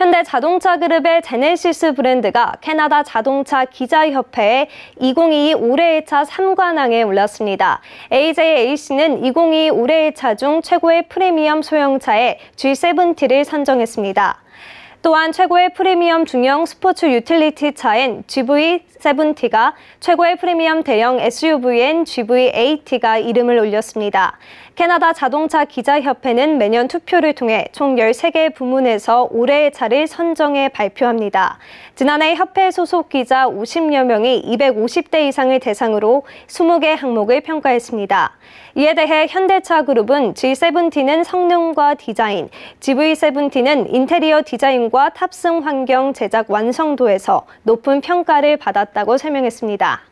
현대 자동차 그룹의 제네시스 브랜드가 캐나다 자동차 기자협회에 2022 올해의 차 3관왕에 올랐습니다. AJAC는 2022 올해의 차 중 최고의 프리미엄 소형차에 G70를 선정했습니다. 또한 최고의 프리미엄 중형 스포츠 유틸리티 차인 GV70가 최고의 프리미엄 대형 SUV인 GV80가 이름을 올렸습니다. 캐나다 자동차 기자협회는 매년 투표를 통해 총 13개 부문에서 올해의 차를 선정해 발표합니다. 지난해 협회 소속 기자 50여 명이 250대 이상을 대상으로 20개 항목을 평가했습니다. 이에 대해 현대차 그룹은 g 7 0은 성능과 디자인, GV70은 인테리어 디자인과 과 탑승 환경 제작 완성도에서 높은 평가를 받았다고 설명했습니다.